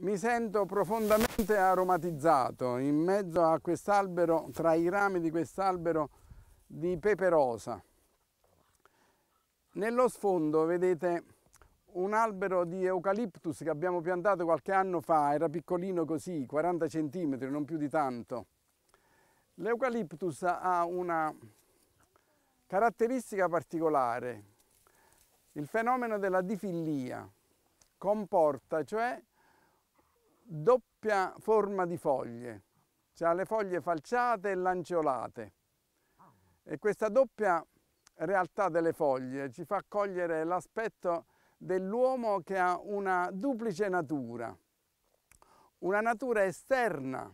Mi sento profondamente aromatizzato in mezzo a quest'albero, tra i rami di quest'albero di pepe rosa. Nello sfondo vedete un albero di eucaliptus che abbiamo piantato qualche anno fa, era piccolino così, 40 centimetri, non più di tanto. L'eucaliptus ha una caratteristica particolare, il fenomeno della difillia. Comporta, cioè, doppia forma di foglie, cioè le foglie falciate e lanceolate. E questa doppia realtà delle foglie ci fa cogliere l'aspetto dell'uomo che ha una duplice natura, una natura esterna,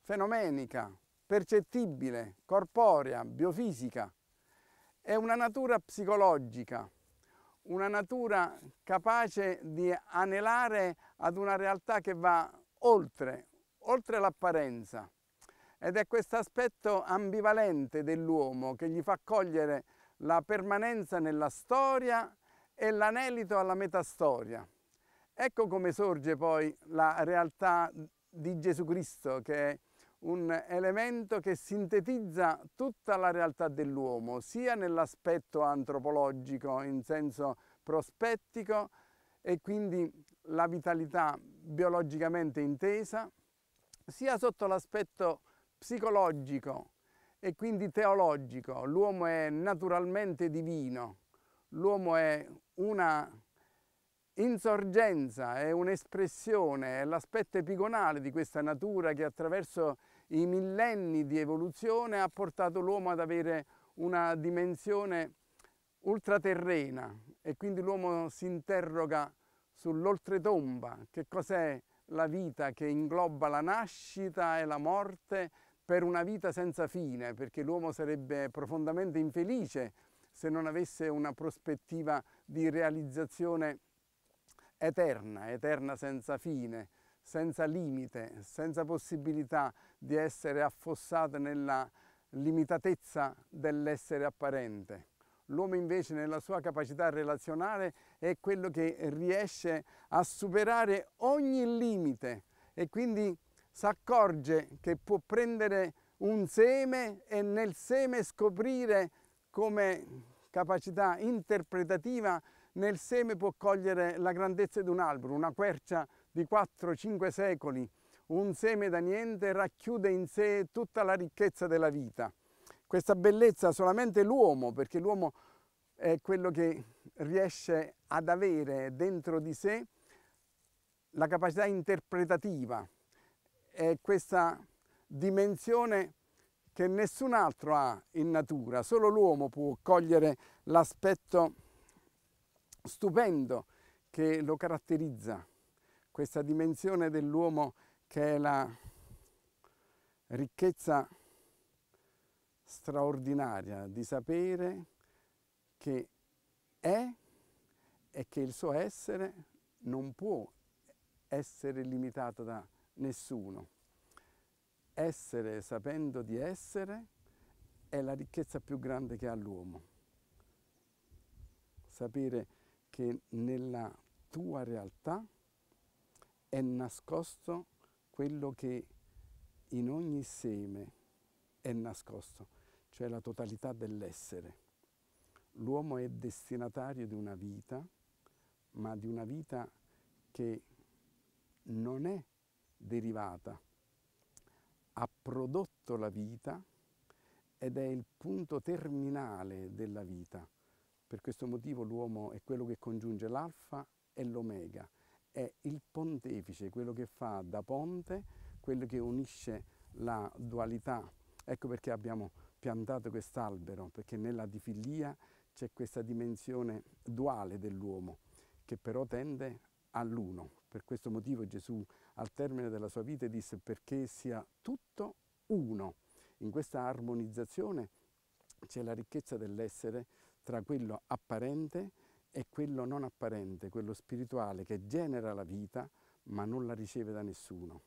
fenomenica, percettibile, corporea, biofisica, e una natura psicologica, una natura capace di anelare ad una realtà che va oltre, oltre l'apparenza. Ed è questo aspetto ambivalente dell'uomo che gli fa cogliere la permanenza nella storia e l'anelito alla metastoria. Ecco come sorge poi la realtà di Gesù Cristo che è un elemento che sintetizza tutta la realtà dell'uomo, sia nell'aspetto antropologico in senso prospettico e quindi la vitalità biologicamente intesa, sia sotto l'aspetto psicologico e quindi teologico. L'uomo è naturalmente divino, l'uomo è una insorgenza, è un'espressione, è l'aspetto epigonale di questa natura che attraverso i millenni di evoluzione ha portato l'uomo ad avere una dimensione ultraterrena e quindi l'uomo si interroga sull'oltretomba, che cos'è la vita che ingloba la nascita e la morte per una vita senza fine, perché l'uomo sarebbe profondamente infelice se non avesse una prospettiva di realizzazione eterna, eterna senza fine, senza limite, senza possibilità di essere affossate nella limitatezza dell'essere apparente. L'uomo invece nella sua capacità relazionale è quello che riesce a superare ogni limite e quindi si accorge che può prendere un seme e nel seme scoprire come capacità interpretativa nel seme può cogliere la grandezza di un albero, una quercia di 4-5 secoli un seme da niente racchiude in sé tutta la ricchezza della vita. Questa bellezza solamente l'uomo, perché l'uomo è quello che riesce ad avere dentro di sé la capacità interpretativa, è questa dimensione che nessun altro ha in natura, solo l'uomo può cogliere l'aspetto stupendo che lo caratterizza questa dimensione dell'uomo che è la ricchezza straordinaria di sapere che è e che il suo essere non può essere limitato da nessuno. Essere sapendo di essere è la ricchezza più grande che ha l'uomo. Sapere che nella tua realtà è nascosto quello che in ogni seme è nascosto, cioè la totalità dell'essere. L'uomo è destinatario di una vita, ma di una vita che non è derivata, ha prodotto la vita ed è il punto terminale della vita. Per questo motivo l'uomo è quello che congiunge l'alfa e l'omega, è il pontefice, quello che fa da ponte, quello che unisce la dualità. Ecco perché abbiamo piantato quest'albero, perché nella difilia c'è questa dimensione duale dell'uomo, che però tende all'uno. Per questo motivo Gesù al termine della sua vita disse perché sia tutto uno. In questa armonizzazione c'è la ricchezza dell'essere tra quello apparente è quello non apparente, quello spirituale che genera la vita ma non la riceve da nessuno.